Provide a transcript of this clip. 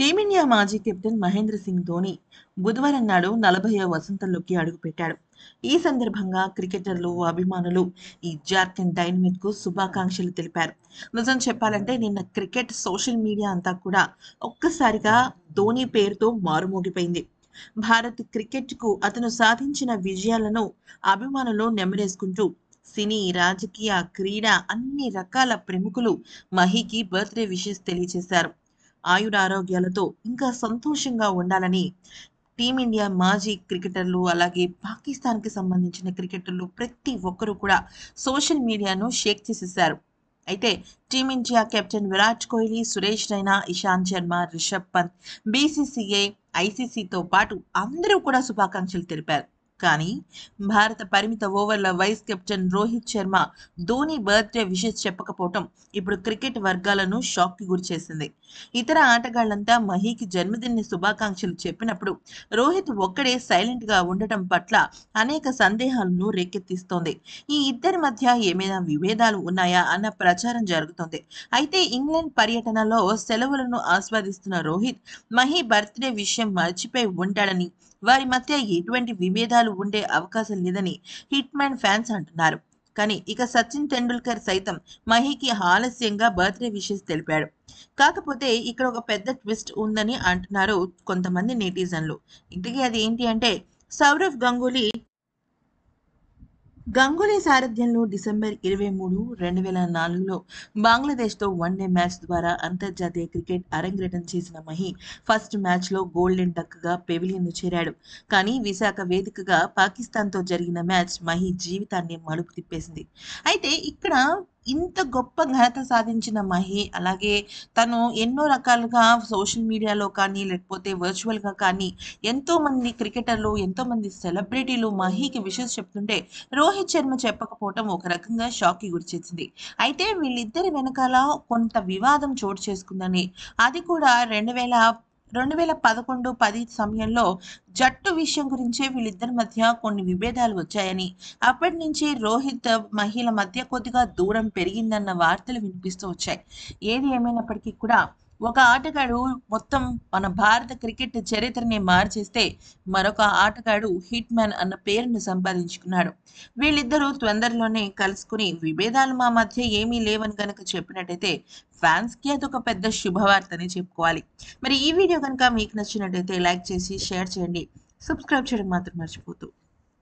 team India మాజీ captain Mahindra Singh Dhoni బుధవారం నాడు నలభైవ వసంతంలోకి అడుగుపెట్టాడు ఈ సందర్భంగా క్రికెటర్లు అభిమానులు ఈ జార్ఖండ్ డైనమిక్ కు శుభాకాంక్షలు తెలిపారు నిజం చెప్పాలంటే నిన్న క్రికెట్ సోషల్ మీడియా అంతా కూడా ఒక్కసారిగా ధోని పేరుతో మారుమోగిపోయింది భారత్ క్రికెట్ కు అతను సాధించిన విజయాలను అభిమానులు నెమరేసుకుంటూ సినీ రాజకీయ క్రీడ అన్ని రకాల ప్రముఖులు మహికి బర్త్డే విషెస్ తెలియజేశారు ఆయురారోగ్యాలతో ఇంకా సంతోషంగా ఉండాలని టీమిండియా మాజీ క్రికెటర్లు అలాగే పాకిస్తాన్కి సంబంధించిన క్రికెటర్లు ప్రతి ఒక్కరూ కూడా సోషల్ మీడియాను షేక్ చేసేసారు అయితే team India captain Virat Kohli Suresh Raina Ishant Sharma Rishabh Pant BCCI ఐసీసీతో పాటు అందరూ కూడా శుభాకాంక్షలు తెలిపారు కానీ భారత పరిమిత ఓవర్ల vice captain Rohit Sharma Dhoni birthday wishes చెప్పకపోవటం ఇప్పుడు క్రికెట్ వర్గాలను షాక్ కి గురిచేసింది ఇతర ఆటగాళ్లంతా మహీకి జన్మదిన శుభాకాంక్షలు చెప్పినప్పుడు రోహిత్ ఒక్కడే సైలెంట్ గా ఉండటం పట్ల అనేక సందేహాలను రేకెత్తిస్తోంది ఈ ఇద్దరి మధ్య ఏమైనా విభేదాలు ఉన్నాయా అన్న ప్రచారం జరుగుతోంది అయితే ఇంగ్లాండ్ పర్యటనలో సెలవులను ఆస్వాదిస్తున్న రోహిత్ మహీ బర్త్డే విషయం మర్చిపోయి ఉంటాడని వారి మధ్య ఎటువంటి విభేదాలు అవకాశాలు ఉండే అవకాశం లేదని హిట్ మ్యాన్ ఫ్యాన్స్ అంటున్నారు కానీ ఇక సచిన్ టెండూల్కర్ సైతం మహికి ఆలస్యంగా బర్త్డే విషెస్ తెలిపాడు కాకపోతే ఇక్కడ ఒక పెద్ద ట్విస్ట్ ఉందని అంటున్నారు కొంతమంది నెటిజన్లు ఇంటికి అది ఏంటి అంటే సౌరవ్ గంగూలీ గంగూలీ సారథ్యంలో డిసెంబర్ ఇరవై మూడు రెండు వేల నాలుగులో బంగ్లాదేశ్తో వన్డే మ్యాచ్ ద్వారా అంతర్జాతీయ క్రికెట్ అరంగేటం చేసిన మహి ఫస్ట్ మ్యాచ్లో గోల్డెన్ డక్గా పెవిలియన్ను చేరాడు కానీ విశాఖ వేదికగా పాకిస్తాన్తో జరిగిన మ్యాచ్ మహి జీవితాన్ని మలుపు తిప్పేసింది అయితే ఇక్కడ ఇంత గొప్ప ఘనత సాధించిన మహి అలాగే తను ఎన్నో రకాలుగా సోషల్ మీడియాలో కానీ లేకపోతే వర్చువల్గా కానీ ఎంతోమంది క్రికెటర్లు ఎంతోమంది సెలబ్రిటీలు మహికి విషెస్ చెప్తుంటే రోహిత్ శర్మ చెప్పకపోవటం ఒక రకంగా షాక్కి గురిచేసింది అయితే వీళ్ళిద్దరి వెనకాల కొంత వివాదం చోటు చేసుకుందని అది కూడా రెండు వేల రెండు వేల పదకొండు పది సమయంలో జట్టు విషయం గురించే వీళ్ళిద్దరి మధ్య కొన్ని విభేదాలు వచ్చాయని అప్పటి నుంచి రోహిత్ మహిళ మధ్య కొద్దిగా దూరం పెరిగిందన్న వార్తలు వినిపిస్తూ వచ్చాయి ఏది ఏమైనప్పటికీ కూడా ఒక ఆటగాడు మొత్తం మన భారత క్రికెట్ చరిత్రని మార్చేస్తే మరొక ఆటగాడు హిట్ మ్యాన్ అన్న పేరును సంపాదించుకున్నాడు వీళ్ళిద్దరూ త్వందరలోనే కలుసుకుని విభేదాలు మా మధ్య ఏమీ లేవని కనుక చెప్పినట్టయితే ఫ్యాన్స్కి అదొక పెద్ద శుభవార్తని చెప్పుకోవాలి మరి ఈ వీడియో కనుక మీకు నచ్చినట్టయితే లైక్ చేసి షేర్ చేయండి సబ్స్క్రైబ్ చేయడం మాత్రం మర్చిపోతూ